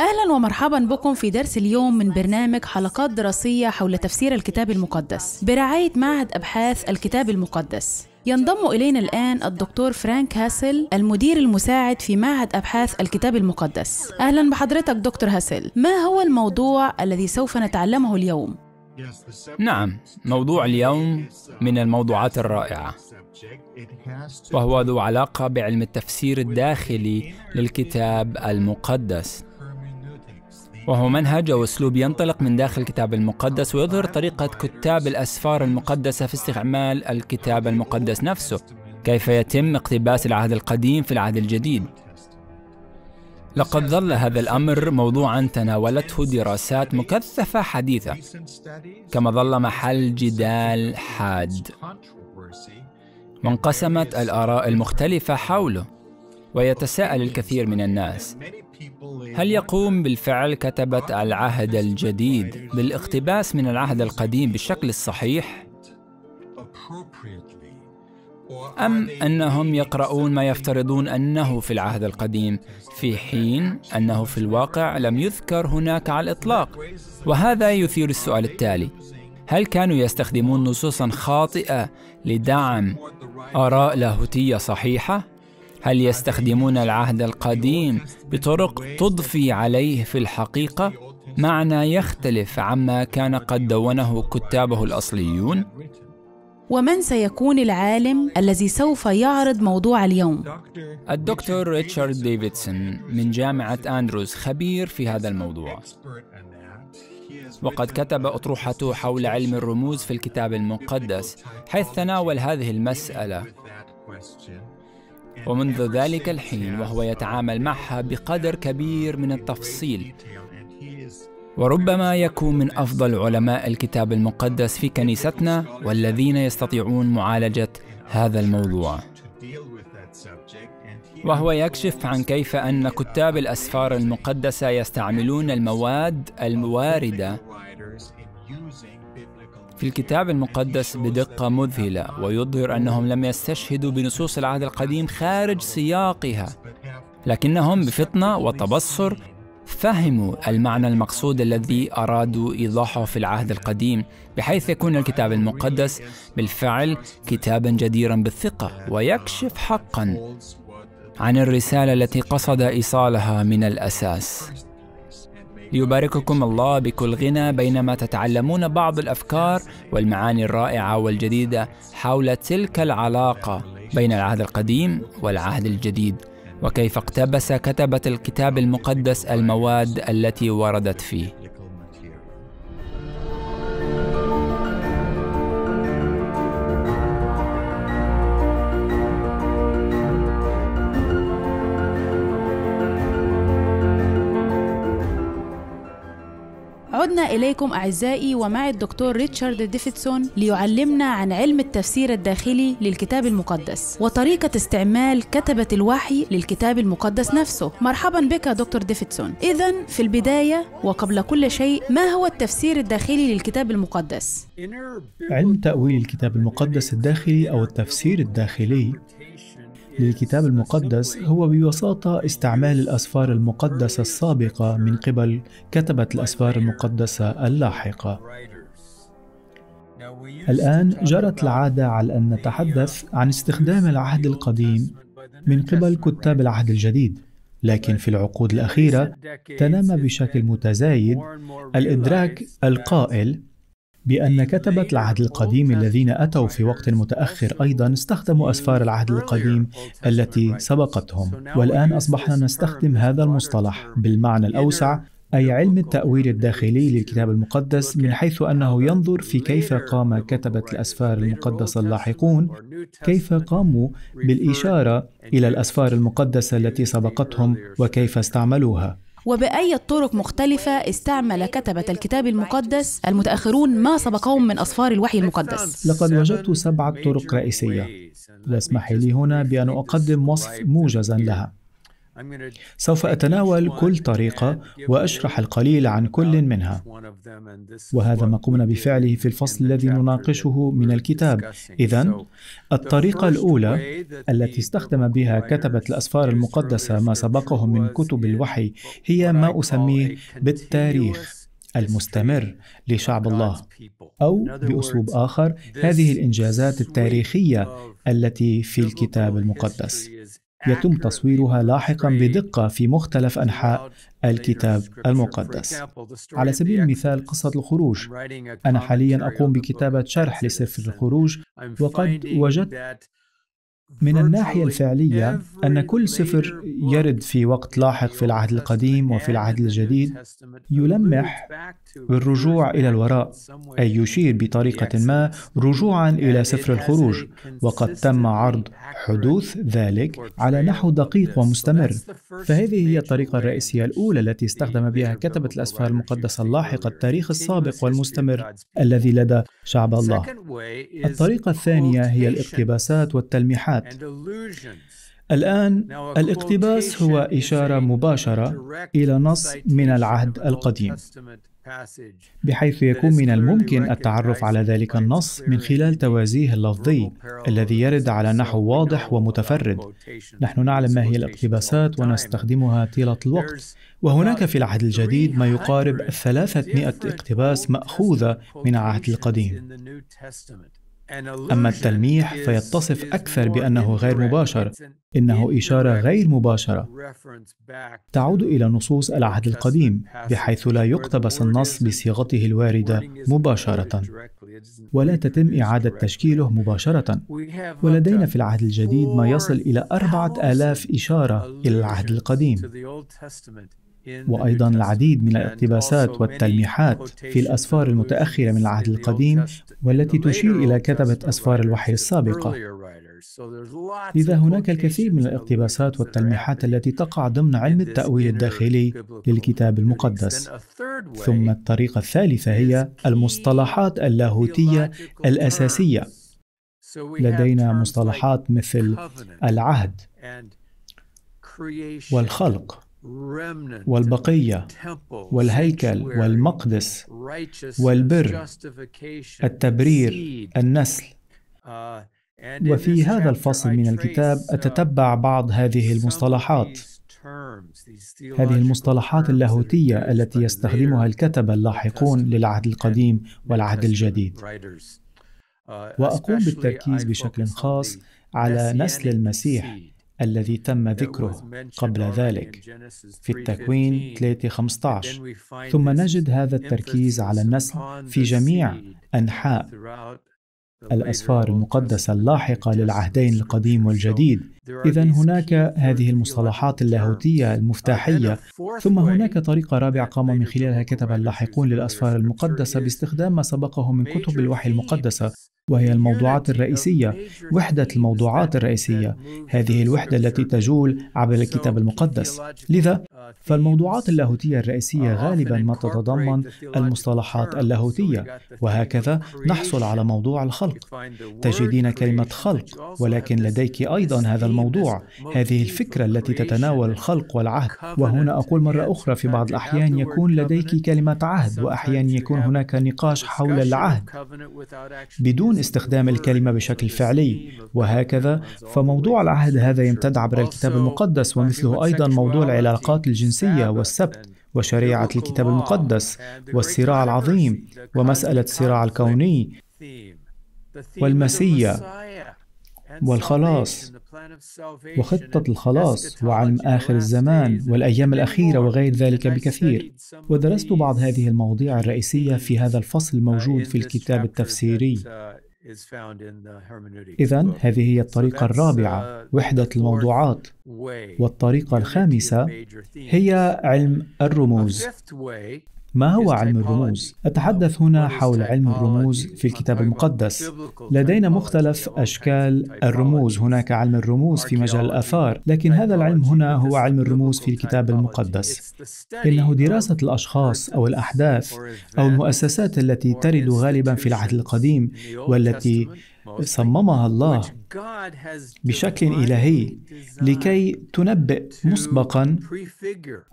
أهلا ومرحبا بكم في درس اليوم من برنامج حلقات دراسية حول تفسير الكتاب المقدس برعاية معهد أبحاث الكتاب المقدس ينضم إلينا الآن الدكتور فرانك هاسل المدير المساعد في معهد أبحاث الكتاب المقدس أهلا بحضرتك دكتور هاسل ما هو الموضوع الذي سوف نتعلمه اليوم؟ نعم موضوع اليوم من الموضوعات الرائعة وهو ذو علاقة بعلم التفسير الداخلي للكتاب المقدس وهو منهج أو أسلوب ينطلق من داخل الكتاب المقدس ويظهر طريقة كتاب الأسفار المقدسة في استعمال الكتاب المقدس نفسه كيف يتم اقتباس العهد القديم في العهد الجديد لقد ظل هذا الامر موضوعا تناولته دراسات مكثفه حديثه كما ظل محل جدال حاد وانقسمت الاراء المختلفه حوله ويتساءل الكثير من الناس هل يقوم بالفعل كتبة العهد الجديد بالاقتباس من العهد القديم بالشكل الصحيح؟ أم أنهم يقرؤون ما يفترضون أنه في العهد القديم في حين أنه في الواقع لم يذكر هناك على الإطلاق وهذا يثير السؤال التالي هل كانوا يستخدمون نصوصا خاطئة لدعم آراء لاهوتية صحيحة؟ هل يستخدمون العهد القديم بطرق تضفي عليه في الحقيقه معنى يختلف عما كان قد دونه كتابه الاصليون ومن سيكون العالم الذي سوف يعرض موضوع اليوم؟ الدكتور ريتشارد ديفيدسون من جامعة أندروز خبير في هذا الموضوع وقد كتب أطروحته حول علم الرموز في الكتاب المقدس حيث تناول هذه المسألة ومنذ ذلك الحين وهو يتعامل معها بقدر كبير من التفصيل وربما يكون من افضل علماء الكتاب المقدس في كنيستنا والذين يستطيعون معالجه هذا الموضوع وهو يكشف عن كيف ان كتاب الاسفار المقدسه يستعملون المواد الوارده في الكتاب المقدس بدقة مذهلة ويظهر أنهم لم يستشهدوا بنصوص العهد القديم خارج سياقها لكنهم بفطنة وتبصر فهموا المعنى المقصود الذي أرادوا إيضاحه في العهد القديم بحيث يكون الكتاب المقدس بالفعل كتابا جديرا بالثقة ويكشف حقا عن الرسالة التي قصد إيصالها من الأساس ليبارككم الله بكل غنى بينما تتعلمون بعض الافكار والمعاني الرائعه والجديده حول تلك العلاقه بين العهد القديم والعهد الجديد وكيف اقتبس كتبه الكتاب المقدس المواد التي وردت فيه إليكم أعزائي ومع الدكتور ريتشارد ديفيدسون ليعلمنا عن علم التفسير الداخلي للكتاب المقدس وطريقة استعمال كتبة الوحي للكتاب المقدس نفسه مرحبا بك دكتور ديفيدسون إذا في البداية وقبل كل شيء ما هو التفسير الداخلي للكتاب المقدس؟ علم تأويل الكتاب المقدس الداخلي أو التفسير الداخلي للكتاب المقدس هو ببساطة استعمال الأسفار المقدسة السابقة من قبل كتبة الأسفار المقدسة اللاحقة. الآن جرت العادة على أن نتحدث عن استخدام العهد القديم من قبل كتاب العهد الجديد، لكن في العقود الأخيرة تنامى بشكل متزايد الإدراك القائل بأن كتبة العهد القديم الذين أتوا في وقت متأخر أيضا استخدموا أسفار العهد القديم التي سبقتهم والآن أصبحنا نستخدم هذا المصطلح بالمعنى الأوسع أي علم التأويل الداخلي للكتاب المقدس من حيث أنه ينظر في كيف قام كتبة الأسفار المقدسة اللاحقون كيف قاموا بالإشارة إلى الأسفار المقدسة التي سبقتهم وكيف استعملوها وبأي طرق مختلفة استعمل كتبة الكتاب المقدس المتأخرون ما سبقهم من أصفار الوحي المقدس لقد وجدت سبعة طرق رئيسية لاسمح لي هنا بأن أقدم وصف موجزا لها سوف أتناول كل طريقة وأشرح القليل عن كل منها وهذا ما قمنا بفعله في الفصل الذي نناقشه من الكتاب إذا الطريقة الأولى التي استخدم بها كتبة الأسفار المقدسة ما سبقهم من كتب الوحي هي ما أسميه بالتاريخ المستمر لشعب الله او باسلوب اخر هذه الانجازات التاريخيه التي في الكتاب المقدس يتم تصويرها لاحقا بدقة في مختلف أنحاء الكتاب المقدس. على سبيل المثال قصة الخروج. أنا حاليا أقوم بكتابة شرح لسفر الخروج وقد وجدت من الناحية الفعلية أن كل سفر يرد في وقت لاحق في العهد القديم وفي العهد الجديد يلمح بالرجوع إلى الوراء أي يشير بطريقة ما رجوعا إلى سفر الخروج وقد تم عرض حدوث ذلك على نحو دقيق ومستمر فهذه هي الطريقة الرئيسية الأولى التي استخدم بها كتبة الأسفار المقدسة اللاحقة التاريخ السابق والمستمر الذي لدى شعب الله الطريقة الثانية هي الاقتباسات والتلميحات الوهمات الآن الاقتباس هو إشارة مباشرة إلى نص من العهد القديم بحيث يكون من الممكن التعرف على ذلك النص من خلال توازيه اللفظي الذي يرد على نحو واضح ومتفرد نحن نعلم ما هي الاقتباسات ونستخدمها طيلة الوقت وهناك في العهد الجديد ما يقارب 300 اقتباس مأخوذة من العهد القديم أما التلميح فيتصف أكثر بأنه غير مباشر، إنه إشارة غير مباشرة تعود إلى نصوص العهد القديم، بحيث لا يقتبس النص بصيغته الواردة مباشرة، ولا تتم إعادة تشكيله مباشرة. ولدينا في العهد الجديد ما يصل إلى أربعة آلاف إشارة إلى العهد القديم. وايضا العديد من الاقتباسات والتلميحات في الاسفار المتاخره من العهد القديم والتي تشير الى كتبه اسفار الوحي السابقه لذا هناك الكثير من الاقتباسات والتلميحات التي تقع ضمن علم التاويل الداخلي للكتاب المقدس ثم الطريقه الثالثه هي المصطلحات اللاهوتيه الاساسيه لدينا مصطلحات مثل العهد والخلق والبقيه والهيكل والمقدس والبر التبرير النسل uh, وفي هذا الفصل من الكتاب uh, اتتبع بعض هذه المصطلحات هذه المصطلحات اللاهوتيه التي يستخدمها الكتبه اللاحقون للعهد القديم والعهد الجديد uh, واقوم بالتركيز بشكل خاص على نسل المسيح الذي تم ذكره قبل ذلك في التكوين 3:15 ثم نجد هذا التركيز على النسل في جميع أنحاء الأسفار المقدسة اللاحقة للعهدين القديم والجديد إذا هناك هذه المصطلحات اللاهوتية المفتاحية، ثم هناك طريقة رابعة قام من خلالها كتب اللاحقون للأسفار المقدسة باستخدام ما سبقه من كتب الوحي المقدسة، وهي الموضوعات الرئيسية، وحدة الموضوعات الرئيسية، هذه الوحدة التي تجول عبر الكتاب المقدس. لذا uh, فالموضوعات اللاهوتية الرئيسية غالبا ما تتضمن المصطلحات اللاهوتية، وهكذا نحصل على موضوع الخلق. تجدين كلمة خلق، ولكن لديك أيضا هذا الموضوع الموضوع هذه الفكرة التي تتناول الخلق والعهد وهنا أقول مرة أخرى في بعض الأحيان يكون لديك كلمة عهد وأحيانا يكون هناك نقاش حول العهد بدون استخدام الكلمة بشكل فعلي وهكذا فموضوع العهد هذا يمتد عبر الكتاب المقدس ومثله أيضا موضوع العلاقات الجنسية والسبت وشريعة الكتاب المقدس والصراع العظيم ومسألة الصراع الكوني والمسيا والخلاص وخطة الخلاص وعلم آخر الزمان والأيام الأخيرة وغير ذلك بكثير ودرست بعض هذه المواضيع الرئيسية في هذا الفصل الموجود في الكتاب التفسيري إذا هذه هي الطريقة الرابعة وحدة الموضوعات والطريقة الخامسة هي علم الرموز ما هو علم الرموز؟ أتحدث هنا حول علم الرموز في الكتاب المقدس. لدينا مختلف أشكال الرموز، هناك علم الرموز في مجال الآثار، لكن هذا العلم هنا هو علم الرموز في الكتاب المقدس. إنه دراسة الأشخاص أو الأحداث أو المؤسسات التي ترد غالبا في العهد القديم والتي صممها الله بشكل الهي لكي تنبئ مسبقا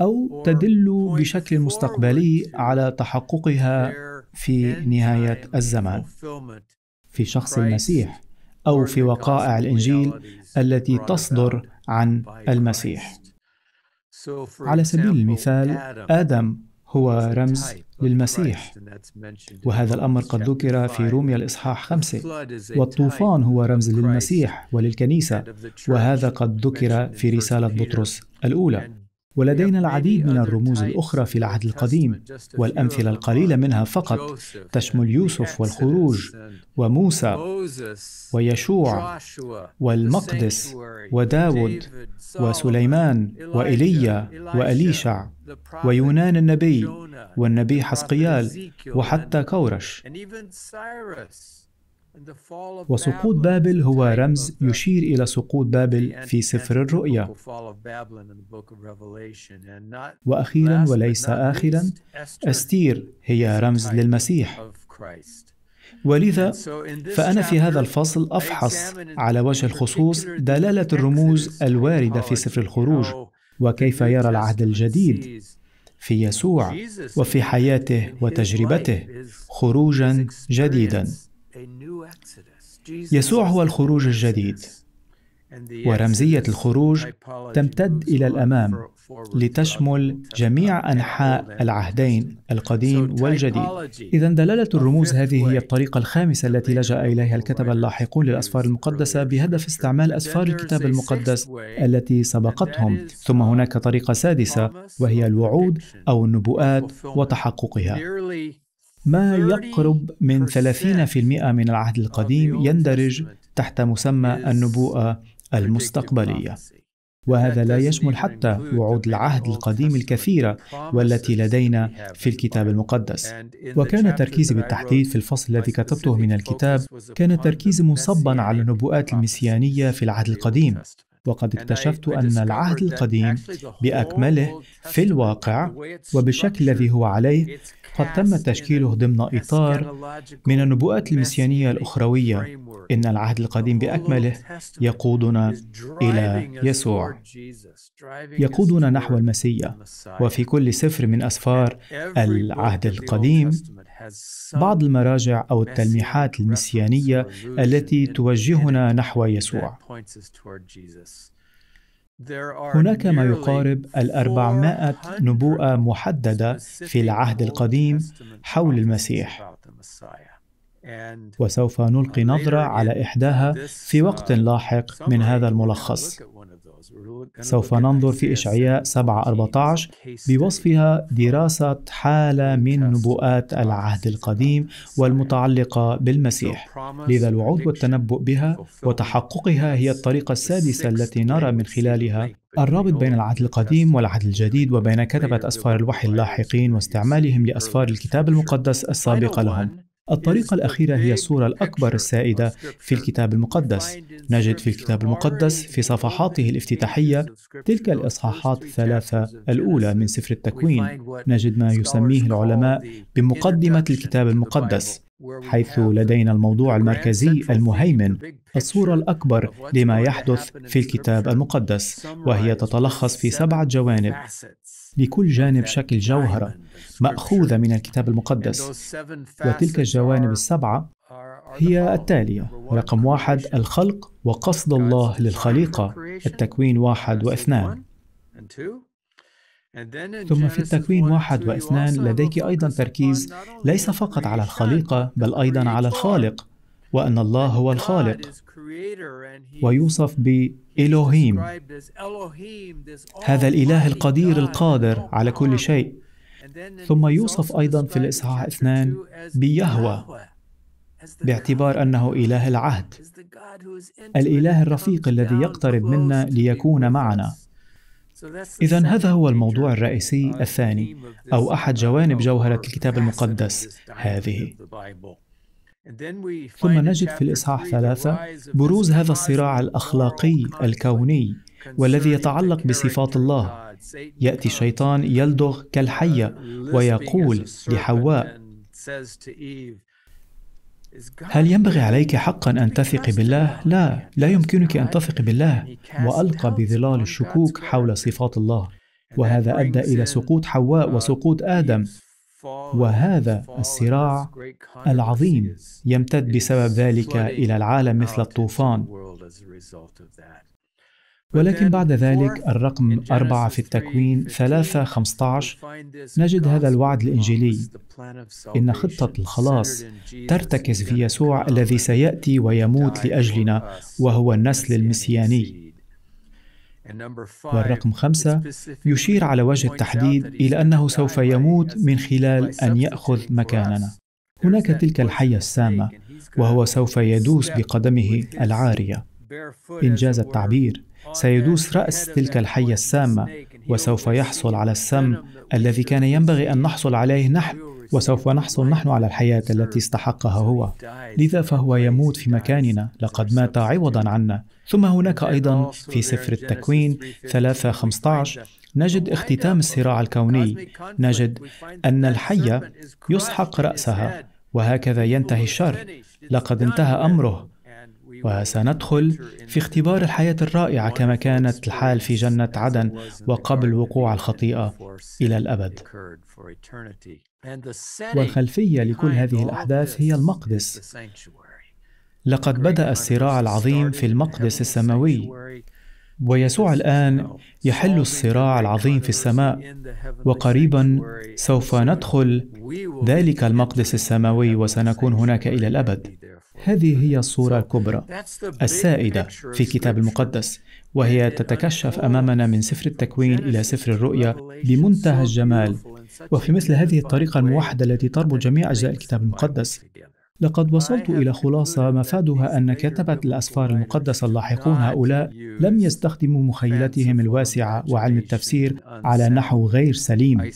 او تدل بشكل مستقبلي على تحققها في نهايه الزمان في شخص المسيح او في وقائع الانجيل التي تصدر عن المسيح على سبيل المثال ادم هو رمز للمسيح وهذا الأمر قد ذكر في روميا الإصحاح خمسة والطوفان هو رمز للمسيح وللكنيسة وهذا قد ذكر في رسالة بطرس الأولى ولدينا العديد من الرموز الأخرى في العهد القديم والأمثلة القليلة منها فقط تشمل يوسف والخروج وموسى ويشوع والمقدس وداود وسليمان وإيليا وأليشع ويونان النبي والنبي حسقيال وحتى كورش وسقوط بابل هو رمز يشير إلى سقوط بابل في سفر الرؤيا وأخيرا وليس آخرا أستير هي رمز للمسيح ولذا فأنا في هذا الفصل أفحص على وجه الخصوص دلالة الرموز الواردة في سفر الخروج وكيف يرى العهد الجديد في يسوع وفي حياته وتجربته خروجا جديدا يسوع هو الخروج الجديد ورمزيه الخروج تمتد الى الامام لتشمل جميع أنحاء العهدين القديم والجديد إذا دلالة الرموز هذه هي الطريقة الخامسة التي لجأ إليها الكتبة اللاحقون للأسفار المقدسة بهدف استعمال أسفار الكتاب المقدس التي سبقتهم ثم هناك طريقة سادسة وهي الوعود أو النبوءات وتحققها ما يقرب من 30% من العهد القديم يندرج تحت مسمى النبوءة المستقبلية وهذا لا يشمل حتى وعود العهد القديم الكثيرة والتي لدينا في الكتاب المقدس وكان تركيزي بالتحديد في الفصل الذي كتبته من الكتاب كان تركيزي مصبا على النبوءات المسيانية في العهد القديم وقد اكتشفت أن العهد القديم بأكمله في الواقع وبالشكل الذي هو عليه قد تم تشكيله ضمن إطار من النبوءات المسيانية الأخروية إن العهد القديم بأكمله يقودنا إلى يسوع يقودنا نحو المسيا وفي كل سفر من أسفار العهد القديم بعض المراجع أو التلميحات المسيانية التي توجهنا نحو يسوع هناك ما يقارب الأربعمائة نبوءة محددة في العهد القديم حول المسيح وسوف نلقي نظرة على إحداها في وقت uh, لاحق من هذا الملخص سوف ننظر في إشعياء 7:14 بوصفها دراسة حالة من نبوءات العهد القديم والمتعلقة بالمسيح، لذا الوعود والتنبؤ بها وتحققها هي الطريقة السادسة التي نرى من خلالها الرابط بين العهد القديم والعهد الجديد وبين كتبة أسفار الوحي اللاحقين واستعمالهم لأسفار الكتاب المقدس السابقة لهم. الطريقة الأخيرة هي الصورة الأكبر السائدة في الكتاب المقدس. نجد في الكتاب المقدس في صفحاته الافتتاحية تلك الإصحاحات الثلاثة الأولى من سفر التكوين. نجد ما يسميه العلماء بمقدمة الكتاب المقدس. حيث لدينا الموضوع المركزي المهيمن الصورة الأكبر لما يحدث في الكتاب المقدس وهي تتلخص في سبعة جوانب لكل جانب شكل جوهرة ماخوذه من الكتاب المقدس وتلك الجوانب السبعه هي التالية رقم واحد الخلق وقصد الله للخليقة التكوين واحد واثنان ثم في التكوين واحد واثنان لديك أيضا تركيز ليس فقط على الخليقة بل أيضا على الخالق وأن الله هو الخالق ويوصف بإلوهيم هذا الإله القدير القادر على كل شيء ثم يوصف أيضا في الإصحاح اثنان بيهوى باعتبار أنه إله العهد الإله الرفيق الذي يقترب منا ليكون معنا إذا هذا هو الموضوع الرئيسي الثاني أو أحد uh, جوانب جوهرة الكتاب المقدس هذه ثم نجد في الإصحاح ثلاثة بروز هذا الصراع الأخلاقي الكوني والذي يتعلق بصفات الله ياتي الشيطان يلدغ كالحيه ويقول لحواء هل ينبغي عليك حقا ان تثقي بالله لا لا يمكنك ان تثقي بالله والقى بظلال الشكوك حول صفات الله وهذا ادى الى سقوط حواء وسقوط ادم وهذا الصراع العظيم يمتد بسبب ذلك الى العالم مثل الطوفان ولكن بعد ذلك الرقم أربعة في التكوين ثلاثة خمسة نجد هذا الوعد الإنجيلي إن خطة الخلاص ترتكز في يسوع الذي سيأتي ويموت لأجلنا وهو النسل المسياني والرقم خمسة يشير على وجه التحديد إلى أنه سوف يموت من خلال أن يأخذ مكاننا هناك تلك الحية السامة وهو سوف يدوس بقدمه العارية إنجاز التعبير سيدوس رأس تلك الحية السامة وسوف يحصل على السم الذي كان ينبغي أن نحصل عليه نحن وسوف نحصل نحن على الحياة التي استحقها هو لذا فهو يموت في مكاننا لقد مات عوضا عنا ثم هناك أيضا في سفر التكوين 3.15 نجد اختتام الصراع الكوني نجد أن الحية يسحق رأسها وهكذا ينتهي الشر لقد انتهى أمره وسندخل في اختبار الحياة الرائعة كما كانت الحال في جنة عدن وقبل وقوع الخطيئة إلى الأبد. والخلفية لكل هذه الأحداث هي المقدس. لقد بدأ الصراع العظيم في المقدس السماوي ويسوع الان يحل الصراع العظيم في السماء وقريبا سوف ندخل ذلك المقدس السماوي وسنكون هناك الى الابد هذه هي الصوره الكبرى السائده في كتاب المقدس وهي تتكشف امامنا من سفر التكوين الى سفر الرؤيا بمنتهى الجمال وفي مثل هذه الطريقه الموحده التي تربط جميع اجزاء الكتاب المقدس لقد وصلت إلى خلاصة مفادها أن كتبة الأسفار المقدسة اللاحقون هؤلاء لم يستخدموا مخيلتهم الواسعة وعلم التفسير على نحو غير سليم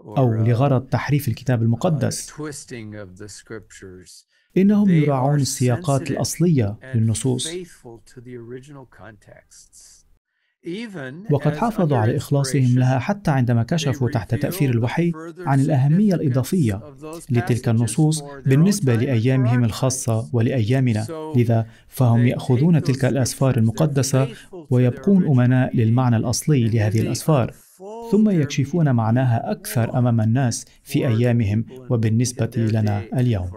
أو uh, لغرض تحريف الكتاب uh, المقدس إنهم يراعون السياقات الأصلية للنصوص وقد حافظوا على إخلاصهم لها حتى عندما كشفوا تحت تأثير الوحي عن الأهمية الإضافية لتلك النصوص بالنسبة لأيامهم الخاصة ولأيامنا، لذا فهم يأخذون تلك الأسفار المقدسة ويبقون أمناء للمعنى الأصلي لهذه الأسفار، ثم يكشفون معناها أكثر أمام الناس في أيامهم وبالنسبة لنا اليوم.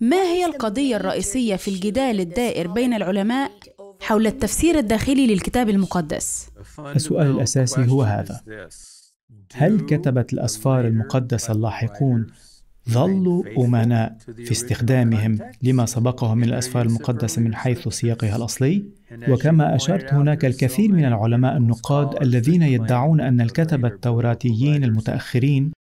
ما هي القضية الرئيسية في الجدال الدائر بين العلماء حول التفسير الداخلي للكتاب المقدس السؤال الاساسي هو هذا هل كتبه الاسفار المقدسه اللاحقون ظلوا أمناء في استخدامهم لما سبقهم من الأسفار المقدسة من حيث سياقها الأصلي وكما أشرت هناك الكثير من العلماء النقاد الذين يدعون أن الكتبة التوراتيين المتأخرين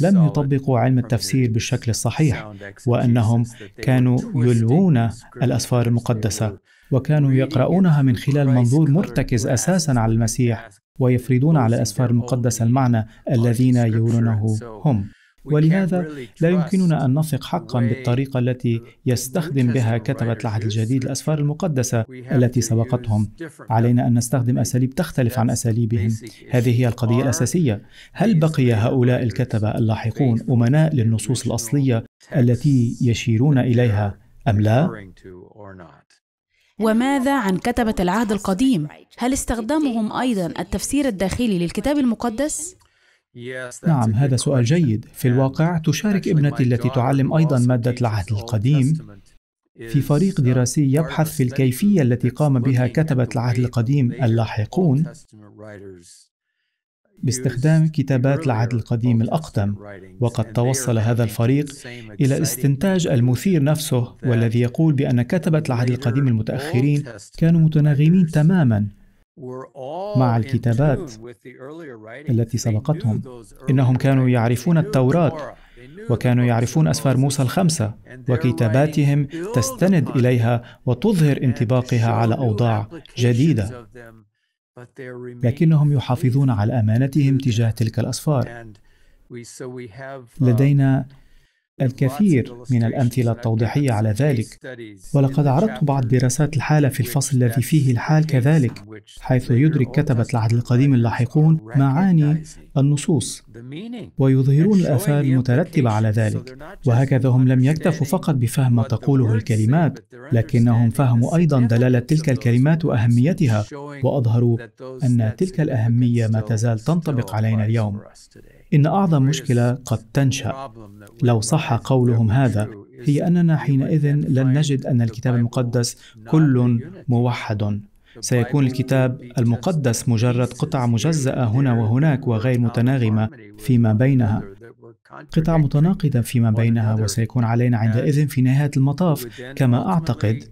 لم يطبقوا علم التفسير بالشكل الصحيح وأنهم كانوا يلوون الأسفار المقدسة وكانوا يقرؤونها من خلال منظور مرتكز أساسا على المسيح ويفرضون على أسفار المقدس المعنى الذين يرونه هم ولهذا لا يمكننا أن نثق حقا بالطريقة التي يستخدم بها كتبة العهد الجديد الأسفار المقدسة التي سبقتهم علينا أن نستخدم أساليب تختلف عن أساليبهم هذه هي القضية الأساسية هل بقي هؤلاء الكتبة اللاحقون أمناء للنصوص الأصلية التي يشيرون إليها أم لا؟ وماذا عن كتبة العهد القديم؟ هل استخدمهم أيضا التفسير الداخلي للكتاب المقدس؟ نعم هذا سؤال جيد في الواقع تشارك ابنتي التي تعلم أيضا مادة العهد القديم في فريق دراسي يبحث في الكيفية التي قام بها كتبة العهد القديم اللاحقون باستخدام كتابات العهد القديم الأقدم وقد توصل هذا الفريق إلى استنتاج المثير نفسه والذي يقول بأن كتبة العهد القديم المتأخرين كانوا متناغمين تماماً مع الكتابات التي سبقتهم إنهم كانوا يعرفون التوراة وكانوا يعرفون أسفار موسى الخمسة وكتاباتهم تستند إليها وتظهر انطباقها على أوضاع جديدة لكنهم يحافظون على امانتهم تجاه تلك الاسفار uh, لدينا الكثير من الأمثلة التوضيحية على ذلك ولقد عرضت بعض دراسات الحالة في الفصل الذي فيه الحال كذلك حيث يدرك كتبة العهد القديم اللاحقون معاني النصوص ويظهرون الآثار المترتبة على ذلك وهكذا هم لم يكتفوا فقط بفهم ما تقوله الكلمات لكنهم فهموا أيضا دلالة تلك الكلمات وأهميتها وأظهروا أن تلك الأهمية ما تزال تنطبق علينا اليوم إن أعظم مشكلة قد تنشأ لو صح قولهم هذا هي أننا حينئذ لن نجد أن الكتاب المقدس كل موحد سيكون الكتاب المقدس مجرد قطع مجزأة هنا وهناك وغير متناغمة فيما بينها قطع متناقضة فيما بينها وسيكون علينا عندئذ في نهاية المطاف كما أعتقد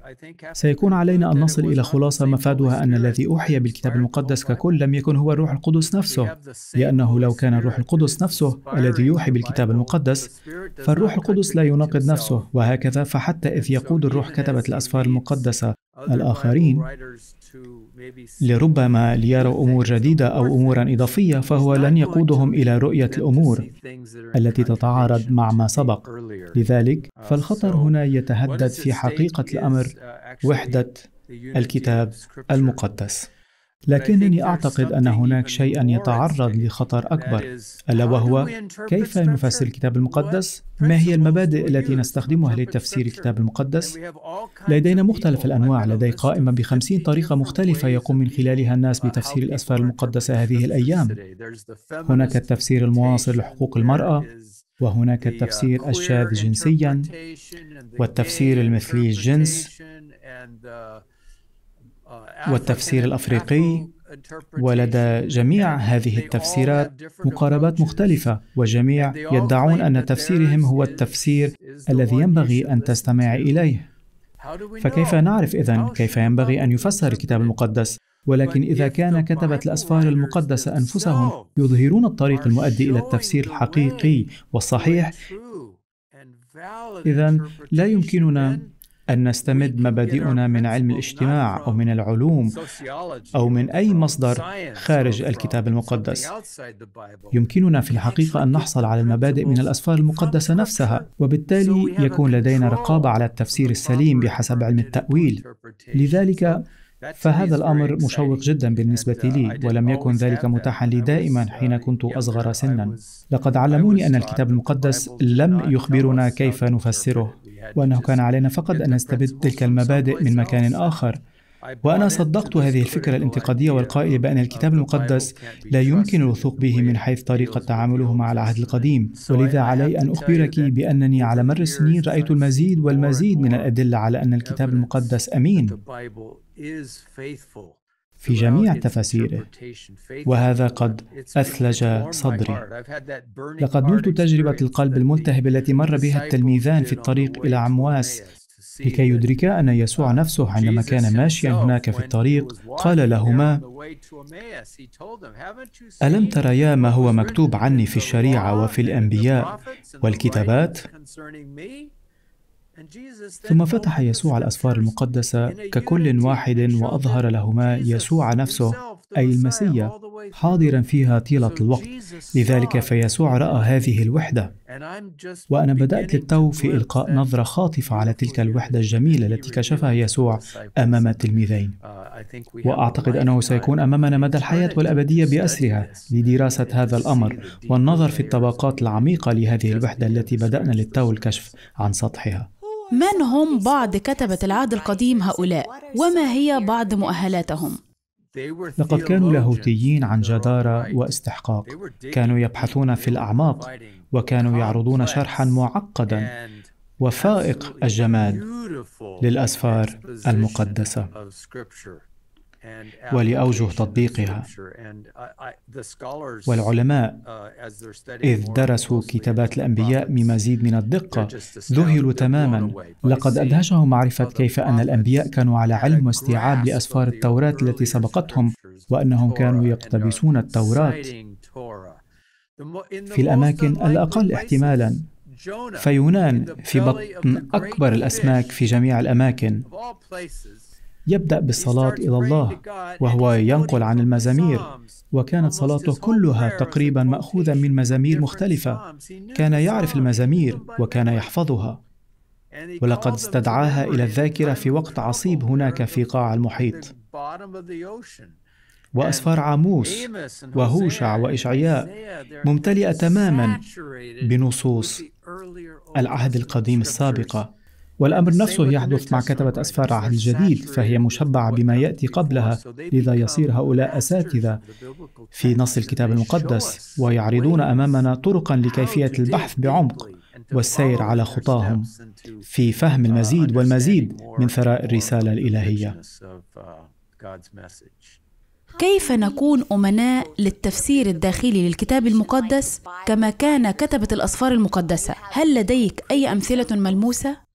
سيكون علينا أن نصل إلى خلاصة مفادها أن الذي أوحي بالكتاب المقدس ككل لم يكن هو الروح القدس نفسه لأنه لو كان الروح القدس نفسه الذي يوحي بالكتاب المقدس فالروح القدس لا يناقض نفسه وهكذا فحتى إذ يقود الروح كتبة الأسفار المقدسة الآخرين لربما ليروا امور جديده او امورا اضافيه فهو لن يقودهم الى رؤيه الامور التي تتعارض مع ما سبق لذلك فالخطر هنا يتهدد في حقيقه الامر وحده الكتاب المقدس لكنني اعتقد ان هناك شيئا يتعرض لخطر اكبر الا وهو كيف نفسر الكتاب المقدس ما هي المبادئ التي نستخدمها لتفسير الكتاب المقدس لدينا مختلف الانواع لدي قائمه بخمسين طريقه مختلفه يقوم من خلالها الناس بتفسير الاسفار المقدسه هذه الايام هناك التفسير المعاصر لحقوق المراه وهناك التفسير الشاذ جنسيا والتفسير المثلي الجنس والتفسير الافريقي ولدى جميع هذه التفسيرات مقاربات مختلفه وجميع يدعون ان تفسيرهم هو التفسير الذي ينبغي ان تستمع اليه فكيف نعرف اذا كيف ينبغي ان يفسر الكتاب المقدس ولكن اذا كان كتبه الاسفار المقدسه انفسهم يظهرون الطريق المؤدي الى التفسير الحقيقي والصحيح اذا لا يمكننا أن نستمد مبادئنا من علم الاجتماع أو من العلوم أو من أي مصدر خارج الكتاب المقدس. يمكننا في الحقيقة أن نحصل على المبادئ من الأسفار المقدسة نفسها، وبالتالي يكون لدينا رقابة على التفسير السليم بحسب علم التأويل. لذلك فهذا الأمر مشوق جدا بالنسبة لي ولم يكن ذلك متاحا لي دائما حين كنت أصغر سنا لقد علموني أن الكتاب المقدس لم يخبرنا كيف نفسره وأنه كان علينا فقط أن نستبد تلك المبادئ من مكان آخر وأنا صدقت هذه الفكرة الانتقادية والقائلة بأن الكتاب المقدس لا يمكن الوثوق به من حيث طريقة تعامله مع العهد القديم، ولذا علي أن أخبرك بأنني على مر السنين رأيت المزيد والمزيد من الأدلة على أن الكتاب المقدس أمين. في جميع تفاسيره وهذا قد اثلج صدري لقد نلت تجربه القلب الملتهب التي مر بها التلميذان في الطريق الى عمواس لكي يدركا ان يسوع ah, نفسه عندما كان ماشيا هناك في الطريق قال لهما الم تريا ما هو مكتوب عني في الشريعه وفي الانبياء والكتابات ثم فتح يسوع الأسفار المقدسة ككل واحد وأظهر لهما يسوع نفسه أي المسيح حاضرا فيها طيلة الوقت لذلك فيسوع رأى هذه الوحدة وأنا بدأت للتو في إلقاء نظرة خاطفة على تلك الوحدة الجميلة التي كشفها يسوع أمام uh, التلميذين وأعتقد أنه سيكون أمامنا مدى الحياة والأبدية بأسرها لدراسة هذا الأمر والنظر في الطبقات العميقة لهذه الوحدة التي بدأنا للتو الكشف عن سطحها من هم بعض كتبة العهد القديم هؤلاء وما هي بعض مؤهلاتهم لقد كانوا لاهوتيين عن جدارة واستحقاق كانوا يبحثون في الأعماق وكانوا يعرضون شرحا معقدا وفائق الجمال للأسفار المقدسة ولأوجه تطبيقها والعلماء uh, إذ درسوا كتابات الأنبياء بمزيد من الدقة ذهلوا تماما لقد أدهشهم معرفة كيف أن الأنبياء كانوا على علم واستيعاب لأسفار التوراة التي سبقتهم وأنهم كانوا يقتبسون التوراة في الأماكن الأقل احتمالا فيونان في بطن أكبر الأسماك في جميع الأماكن يبدأ بالصلاة إلى الله وهو ينقل عن المزامير وكانت صلاته كلها تقريبا مأخوذة من مزامير مختلفة كان يعرف المزامير وكان يحفظها ولقد استدعاها إلى الذاكرة في وقت عصيب هناك في قاع المحيط وأسفار عاموس وهوشع وإشعياء ممتلئة تماما بنصوص العهد القديم السابقة والأمر نفسه يحدث مع كتبة أسفار عهد الجديد فهي مشبعة بما يأتي قبلها لذا يصير هؤلاء أساتذة في نص الكتاب المقدس ويعرضون أمامنا طرقا لكيفية البحث بعمق والسير على خطاهم في فهم uh, المزيد والمزيد من ثراء الرسالة الإلهية uh, كيف نكون أمناء للتفسير الداخلي للكتاب المقدس كما كان كتبة الأسفار المقدسة؟ هل لديك أي أمثلة ملموسة؟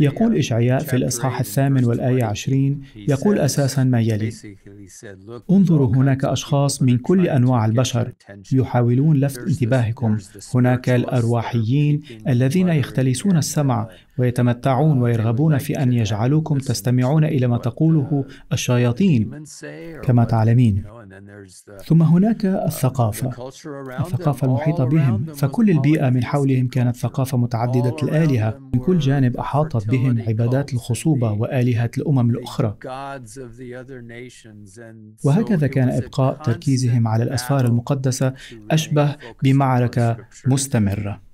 يقول إشعياء في الإصحاح الثامن والآية عشرين يقول أساسا ما يلي انظروا هناك أشخاص من كل أنواع البشر يحاولون لفت انتباهكم هناك الأرواحيين الذين يختلسون السمع ويتمتعون ويرغبون في أن يجعلوكم تستمعون إلى ما تقوله الشياطين كما تعلمين ثم هناك الثقافة الثقافة المحيطة بهم فكل البيئة من حولهم كانت ثقافة متعددة الآلهة من كل جانب أحاطت بهم عبادات الخصوبة وآلهة الأمم الأخرى وهكذا كان إبقاء تركيزهم على الأسفار المقدسة أشبه بمعركة مستمرة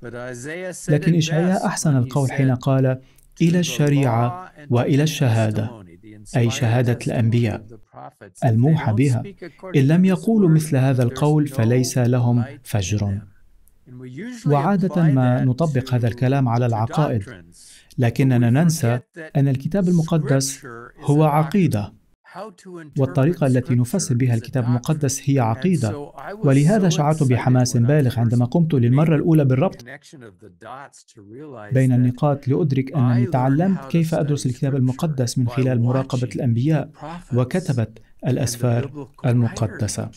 لكن إشعياء أحسن القول حين قال إلى الشريعة وإلى الشهادة أي شهادة الأنبياء الموحى بها إن لم يقولوا مثل هذا القول فليس لهم فجر وعادة ما نطبق هذا الكلام على العقائد لكننا ننسى أن الكتاب المقدس هو عقيدة والطريقة التي نفسر بها الكتاب المقدس هي عقيدة ولهذا شعرت بحماس بالغ عندما قمت للمرة الأولى بالربط بين النقاط لأدرك أنني تعلمت كيف أدرس الكتاب المقدس من خلال مراقبة الأنبياء وكتبة الأسفار المقدسة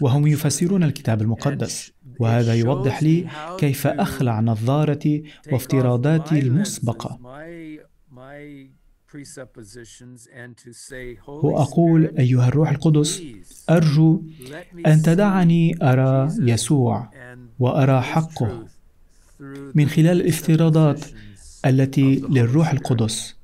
وهم يفسرون الكتاب المقدس وهذا يوضح لي كيف أخلع نظارتي وافتراضاتي المسبقة واقول ايها الروح القدس ارجو ان تدعني ارى يسوع وارى حقه من خلال الافتراضات التي للروح القدس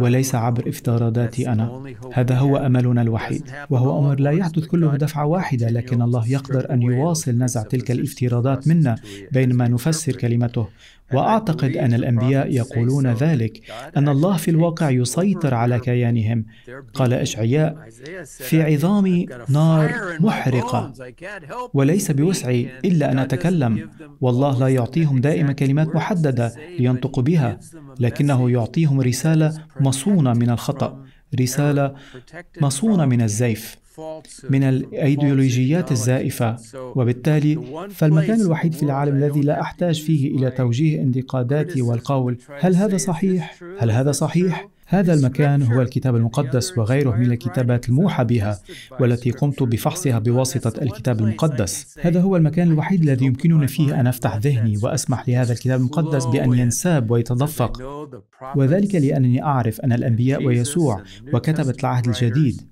وليس عبر افتراضاتي انا هذا هو املنا الوحيد وهو امر لا يحدث كله دفعه واحده لكن الله يقدر ان يواصل نزع تلك الافتراضات منا بينما نفسر كلمته واعتقد ان الانبياء يقولون ذلك ان الله في الواقع يسيطر على كيانهم قال اشعياء في عظامي نار محرقه وليس بوسعي الا ان اتكلم والله لا يعطيهم دائما كلمات محدده لينطقوا بها لكنه يعطيهم رساله مصونه من الخطا رساله مصونه من الزيف من الايديولوجيات الزائفه وبالتالي فالمكان الوحيد في العالم الذي لا احتاج فيه الى توجيه انتقاداتي والقول هل هذا صحيح هل هذا صحيح هذا المكان هو الكتاب المقدس وغيره من الكتابات الموحى بها والتي قمت بفحصها بواسطة الكتاب المقدس هذا هو المكان الوحيد الذي يمكنني فيه أن أفتح ذهني وأسمح لهذا الكتاب المقدس بأن ينساب ويتدفق وذلك لأنني أعرف أن الأنبياء ويسوع وكتبة العهد الجديد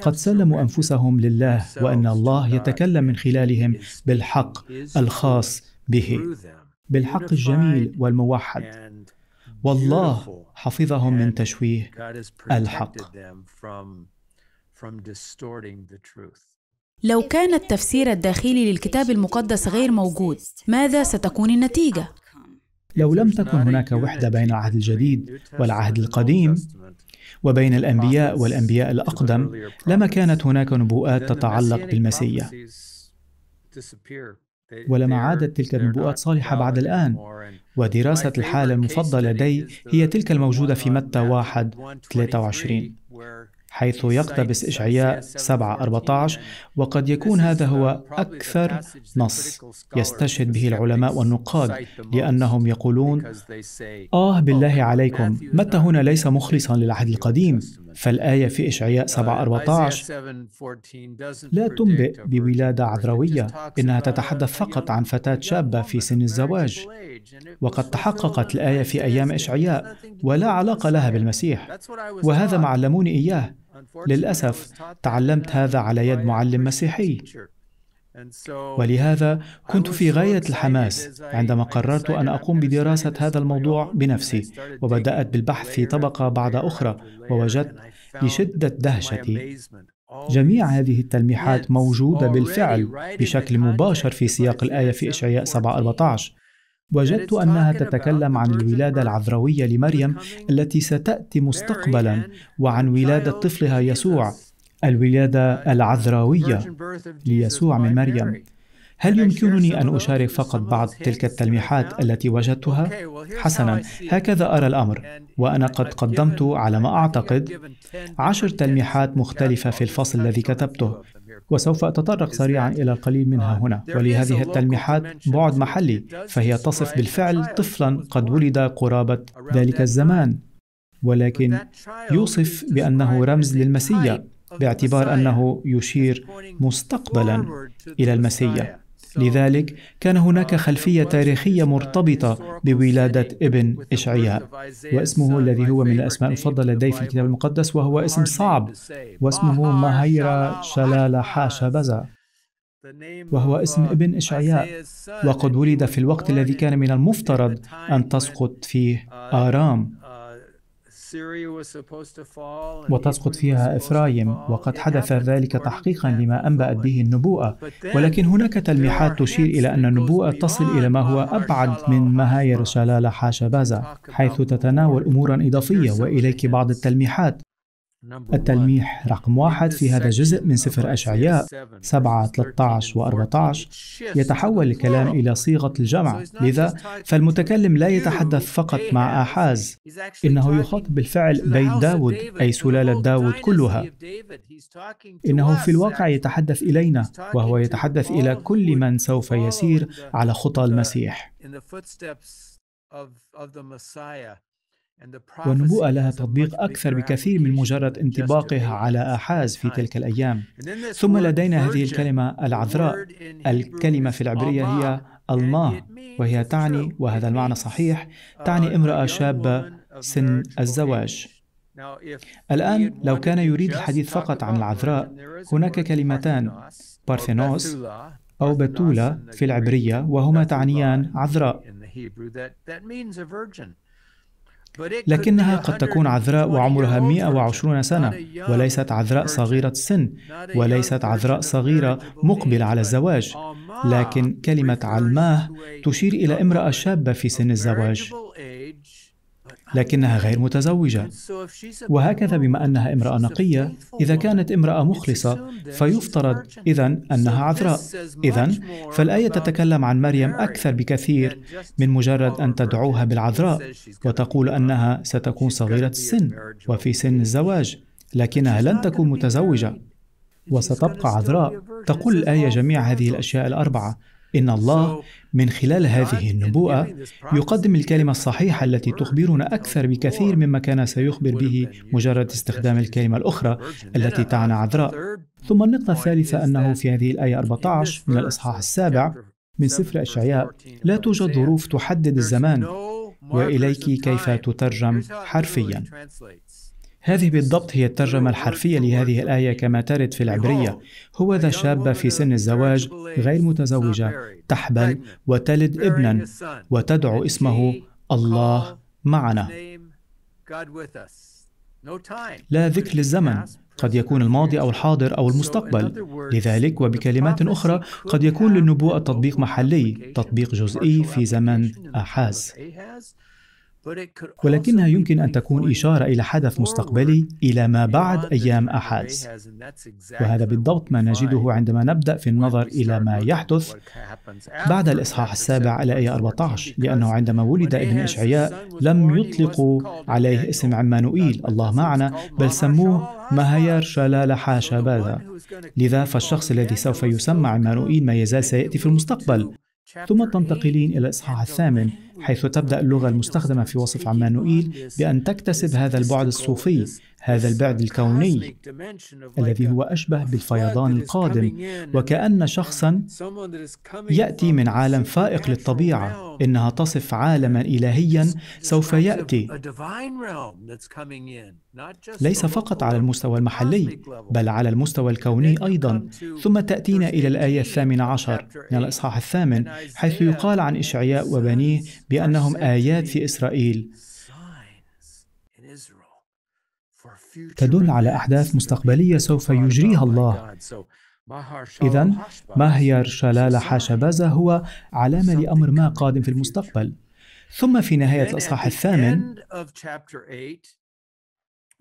قد سلموا انفسهم لله وان الله يتكلم من خلالهم بالحق الخاص به بالحق الجميل والموحد والله حفظهم من تشويه الحق لو كان التفسير الداخلي للكتاب المقدس غير موجود ماذا ستكون النتيجه لو لم تكن هناك وحده بين العهد الجديد والعهد القديم وبين الأنبياء والأنبياء الأقدم لما كانت هناك نبوءات تتعلق بالمسيا ولما عادت تلك النبوءات صالحة بعد الآن ودراسة الحالة المفضلة لدي هي تلك الموجودة في متى 1 23 حيث يقتبس إشعياء 7-14 وقد يكون هذا هو أكثر نص يستشهد به العلماء والنقاد لأنهم يقولون آه بالله oh, عليكم متى هنا ليس مخلصا للعهد القديم فالآية في إشعياء 7:14 uh, لا تنبئ بولادة عذروية، إنها تتحدث فقط عن فتاة شابة في سن الزواج. وقد تحققت الآية في أيام إشعياء، ولا علاقة لها بالمسيح. وهذا ما علموني إياه. للأسف تعلمت هذا على يد معلم مسيحي. ولهذا كنت في غاية الحماس عندما قررت أن أقوم بدراسة هذا الموضوع بنفسي وبدأت بالبحث في طبقة بعد أخرى ووجدت لشدة دهشتي جميع هذه التلميحات موجودة بالفعل بشكل مباشر في سياق الآية في إشعياء 7:14 وجدت أنها تتكلم عن الولادة العذراوية لمريم التي ستأتي مستقبلا وعن ولادة طفلها يسوع الولادة العذراوية ليسوع من مريم هل يمكنني أن أشارك فقط بعض تلك التلميحات التي وجدتها؟ حسنا هكذا أرى الأمر وأنا قد قدمت على ما أعتقد عشر تلميحات مختلفة في الفصل الذي كتبته وسوف أتطرق سريعا إلى القليل منها هنا ولهذه التلميحات بعد محلي فهي تصف بالفعل طفلا قد ولد قرابة ذلك الزمان ولكن يوصف بأنه رمز للمسيا باعتبار أنه يشير مستقبلا إلى المسيح لذلك كان هناك uh, خلفية تاريخية مرتبطة بولادة uh, ابن إشعياء واسمه الذي هو من الأسماء المفضلة لدي في الكتاب المقدس وهو اسم صعب واسمه ماهيرا شلال بزا وهو اسم ابن إشعياء وقد ولد في الوقت الذي كان من المفترض أن تسقط فيه uh, آرام وتسقط فيها إفرايم وقد حدث ذلك تحقيقا لما أنبأت به النبوءة ولكن هناك تلميحات تشير إلى أن النبوءة تصل إلى ما هو أبعد من مهاير شلالة بازا حيث تتناول أمورا إضافية وإليك بعض التلميحات التلميح رقم واحد في هذا الجزء من سفر أشعياء 7 13 و 14 يتحول الكلام إلى صيغة الجمع لذا فالمتكلم لا يتحدث فقط مع آحاز إنه يخاطب بالفعل بيت داود أي سلالة داود كلها إنه في الواقع يتحدث إلينا وهو يتحدث إلى كل من سوف يسير على خطى المسيح والنبوءة لها تطبيق أكثر بكثير من مجرد انطباقها على آحاز في تلك الأيام ثم لدينا هذه الكلمة العذراء الكلمة في العبرية هي الله وهي تعني وهذا المعنى صحيح uh, تعني امرأة شابة سن الزواج الآن لو كان يريد الحديث فقط عن العذراء هناك كلمتان بارثينوس أو بتولا في العبرية وهما تعنيان عذراء لكنها قد تكون عذراء وعمرها 120 سنة وليست عذراء صغيرة السن وليست عذراء صغيرة مقبلة على الزواج لكن كلمة علماه تشير إلى امرأة شابة في سن الزواج لكنها غير متزوجة وهكذا بما أنها امرأة نقية إذا كانت امرأة مخلصة فيفترض إذا أنها عذراء إذا فالآية تتكلم عن مريم أكثر بكثير من مجرد أن تدعوها بالعذراء وتقول أنها ستكون صغيرة السن وفي سن الزواج لكنها لن تكون متزوجة وستبقى عذراء تقول الآية جميع هذه الأشياء الأربعة إن الله من خلال هذه النبوءة يقدم الكلمة الصحيحة التي تخبرنا أكثر بكثير مما كان سيخبر به مجرد استخدام الكلمة الأخرى التي تعنى عذراء ثم النقطة الثالثة أنه في هذه الآية 14 من الإصحاح السابع من سفر أشعياء لا توجد ظروف تحدد الزمان وإليك كيف تترجم حرفيا هذه بالضبط هي الترجمة الحرفية لهذه الآية كما ترد في العبرية هو ذا شابة في سن الزواج غير متزوجة تحبل وتلد ابنا وتدعو اسمه الله معنا لا ذكر للزمن قد يكون الماضي أو الحاضر أو المستقبل لذلك وبكلمات أخرى قد يكون للنبوءة تطبيق محلي تطبيق جزئي في زمن أحاز ولكنها يمكن أن تكون إشارة إلى حدث مستقبلي إلى ما بعد أيام احاز وهذا بالضبط ما نجده عندما نبدأ في النظر إلى ما يحدث بعد الإصحاح السابع على آية 14 لأنه عندما ولد ابن إشعياء لم يطلقوا عليه اسم عمانوئيل الله معنا بل سموه مهير شلال حاشا باذا لذا فالشخص الذي سوف يسمى عمانوئيل ما يزال سيأتي في المستقبل ثم تنتقلين إلى الإصحاح الثامن حيث تبدأ اللغة المستخدمة في وصف عمانوئيل بأن تكتسب هذا البعد الصوفي هذا البعد الكوني الذي هو أشبه بالفيضان القادم وكأن شخصا يأتي من عالم فائق للطبيعة إنها تصف عالما إلهيا سوف يأتي ليس فقط على المستوى المحلي بل على المستوى الكوني أيضا ثم تأتينا إلى الآية الثامنة عشر من الإصحاح الثامن حيث يقال عن إشعياء وبنيه بأنهم آيات في إسرائيل تدل على أحداث مستقبلية سوف يجريها الله إذا ماهير شلال حاشبازة هو علامة لأمر ما قادم في المستقبل ثم في نهاية الأصحاح الثامن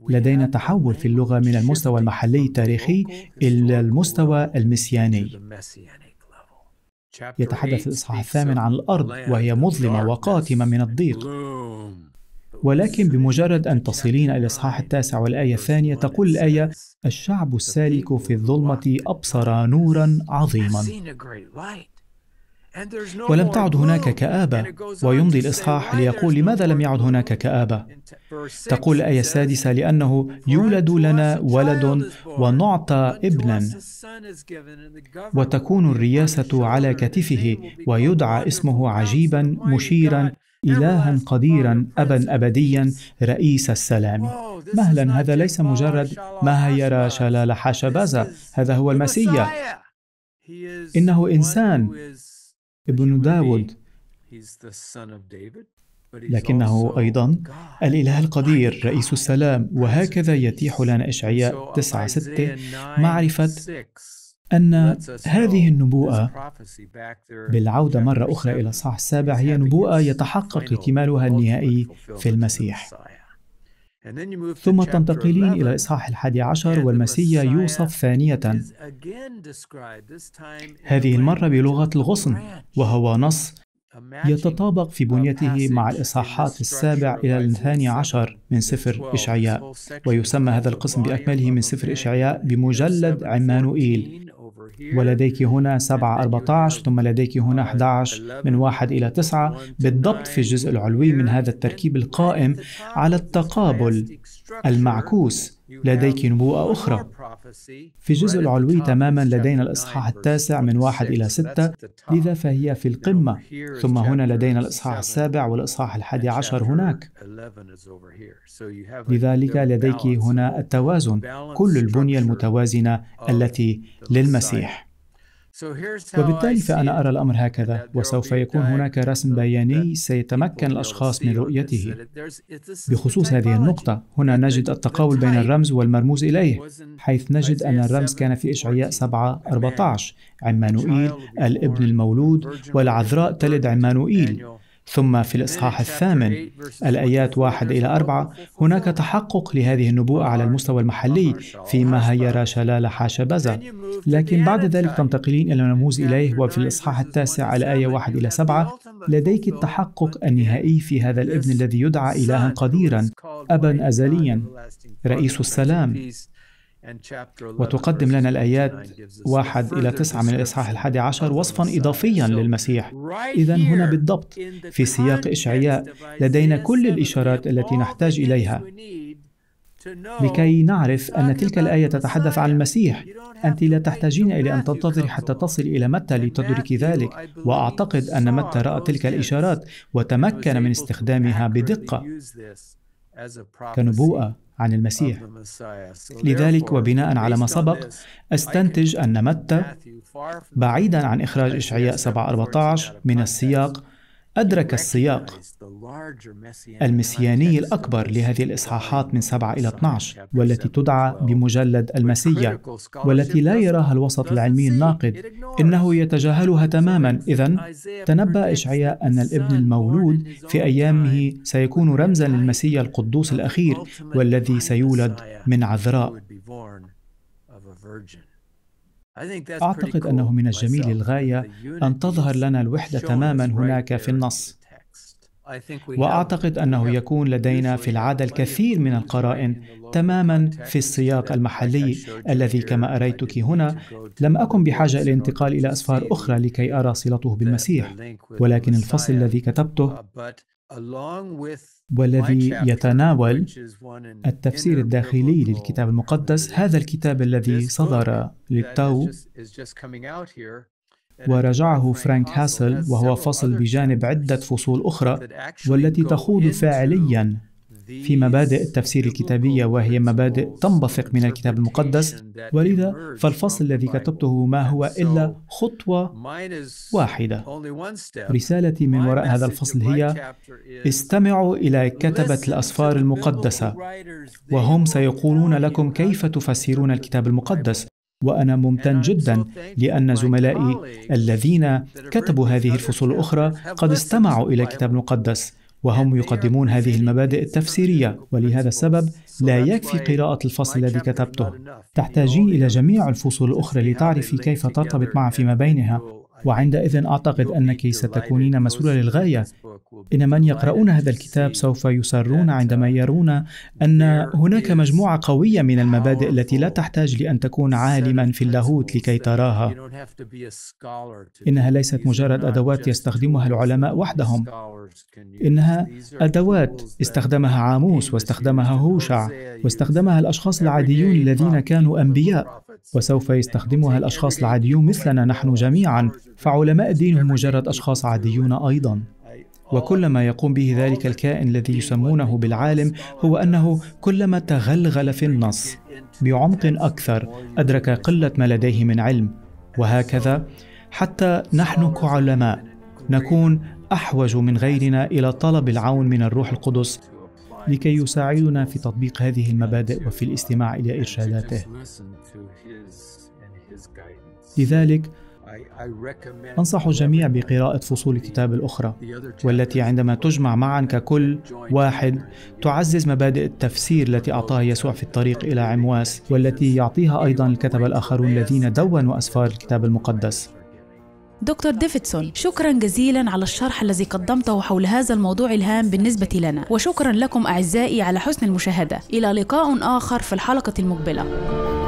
لدينا تحول في اللغة من المستوى المحلي التاريخي إلى المستوى المسياني يتحدث الإصحاح الثامن عن الأرض وهي مظلمة وقاتمة من الضيق ولكن بمجرد أن تصلين إلى الإصحاح التاسع والآية الثانية تقول الآية الشعب السالك في الظلمة أبصر نورا عظيما ولم تعد هناك كآبة ويمضي الإصحاح ليقول لماذا لم يعد هناك كآبة تقول الآية السادسة لأنه يولد لنا ولد ونعطى ابنا وتكون الرياسة على كتفه ويدعى اسمه عجيبا مشيرا إلها قديرا أبا أبديا رئيس السلام مهلا هذا ليس مجرد ما يرى شلال حشبازة هذا هو المسيح إنه إنسان ابن داود لكنه أيضا الإله القدير رئيس السلام وهكذا يتيح لنا إشعياء 9-6 معرفة أن هذه النبوءة بالعودة مرة أخرى إلى صح السابع هي نبوءة يتحقق اكتمالها النهائي في المسيح ثم تنتقلين إلى الإصحاح الحادي عشر والمسيا يوصف ثانية هذه المرة بلغة الغصن وهو نص يتطابق في بنيته مع الإصحاحات السابع إلى الثاني عشر من سفر إشعياء ويسمى هذا القسم بأكمله من سفر إشعياء بمجلد عمانوئيل ولديك هنا 7 14 ثم لديك هنا 11 من 1 إلى 9 بالضبط في الجزء العلوي من هذا التركيب القائم على التقابل المعكوس لديك نبوءة أخرى في الجزء العلوي تماما لدينا الإصحاح التاسع من واحد إلى ستة لذا فهي في القمة ثم هنا لدينا الإصحاح السابع والإصحاح الحادي عشر هناك لذلك لديك هنا التوازن كل البنية المتوازنة التي للمسيح وبالتالي فأنا أرى الأمر هكذا وسوف يكون هناك رسم بياني سيتمكن الأشخاص من رؤيته بخصوص هذه النقطة هنا نجد التقاول بين الرمز والمرموز إليه حيث نجد أن الرمز كان في إشعياء 7 14 عمانوئيل الابن المولود والعذراء تلد عمانوئيل ثم في الإصحاح الثامن الآيات واحد إلى أربعة هناك تحقق لهذه النبوءة على المستوى المحلي في مهيرا شلال بزا لكن بعد ذلك تنتقلين إلى نموذج إليه وفي الإصحاح التاسع الآية واحد إلى سبعة لديك التحقق النهائي في هذا الابن الذي يدعى إلها قديرا أبا أزليا رئيس السلام وتقدم لنا الآيات واحد إلى تسعة من الإصحاح الحادي عشر وصفا إضافيا للمسيح إذا هنا بالضبط في سياق إشعياء لدينا كل الإشارات التي نحتاج إليها لكي نعرف أن تلك الآية تتحدث عن المسيح أنت لا تحتاجين إلى أن تنتظري حتى تصل إلى متى لتدرك ذلك وأعتقد أن متى رأى تلك الإشارات وتمكن من استخدامها بدقة كنبوءة عن المسيح لذلك وبناء على ما سبق استنتج أن متى بعيدا عن إخراج إشعياء 7 14 من السياق أدرك السياق المسياني الأكبر لهذه الإصحاحات من 7 إلى 12 والتي تدعى بمجلد المسيا والتي لا يراها الوسط العلمي الناقد إنه يتجاهلها تماما إذا تنبأ إشعياء أن الابن المولود في أيامه سيكون رمزا للمسيا القدوس الأخير والذي سيولد من عذراء اعتقد انه من الجميل للغايه ان تظهر لنا الوحده تماما هناك في النص واعتقد انه يكون لدينا في العاده الكثير من القرائن تماما في السياق المحلي الذي كما اريتك هنا لم اكن بحاجه الى الانتقال الى اسفار اخرى لكي ارى صلته بالمسيح ولكن الفصل الذي كتبته uh, والذي يتناول التفسير الداخلي للكتاب المقدس هذا الكتاب الذي صدر للتو ورجعه فرانك هاسل وهو فصل بجانب عدة فصول أخرى والتي تخوض فعليا في مبادئ التفسير الكتابية وهي مبادئ تنبثق من الكتاب المقدس ولذا فالفصل الذي كتبته ما هو إلا خطوة واحدة رسالتي من وراء هذا الفصل هي استمعوا إلى كتبة الأسفار المقدسة وهم سيقولون لكم كيف تفسرون الكتاب المقدس وانا ممتن جدا لان زملائي الذين كتبوا هذه الفصول الاخرى قد استمعوا الى الكتاب المقدس وهم يقدمون هذه المبادئ التفسيرية ولهذا السبب لا يكفي قراءة الفصل الذي كتبته تحتاجين إلى جميع الفصول الأخرى لتعرفي كيف ترتبط معا فيما بينها وعندئذ أعتقد أنك ستكونين مسؤولة للغاية إن من يقرؤون هذا الكتاب سوف يسرون عندما uh, يرون أن هناك مجموعة قوية من المبادئ التي لا تحتاج لأن تكون عالما في اللاهوت لكي تراها إنها ليست مجرد أدوات يستخدمها العلماء وحدهم إنها أدوات استخدمها عاموس واستخدمها هوشع واستخدمها الأشخاص العاديون الذين كانوا أنبياء وسوف يستخدمها الأشخاص العاديون مثلنا نحن جميعا فعلماء الدين هم مجرد أشخاص عاديون أيضا وكل ما يقوم به ذلك الكائن الذي يسمونه بالعالم هو انه كلما تغلغل في النص بعمق اكثر ادرك قله ما لديه من علم وهكذا حتى نحن كعلماء نكون احوج من غيرنا الى طلب العون من الروح القدس لكي يساعدنا في تطبيق هذه المبادئ وفي الاستماع الى ارشاداته لذلك أنصح الجميع بقراءة فصول الكتاب الأخرى والتي عندما تجمع معا ككل واحد تعزز مبادئ التفسير التي أعطاها يسوع في الطريق إلى عمواس والتي يعطيها أيضا الكتب الآخرون الذين دونوا أسفار الكتاب المقدس دكتور ديفيدسون شكرا جزيلا على الشرح الذي قدمته حول هذا الموضوع الهام بالنسبة لنا وشكرا لكم أعزائي على حسن المشاهدة إلى لقاء آخر في الحلقة المقبلة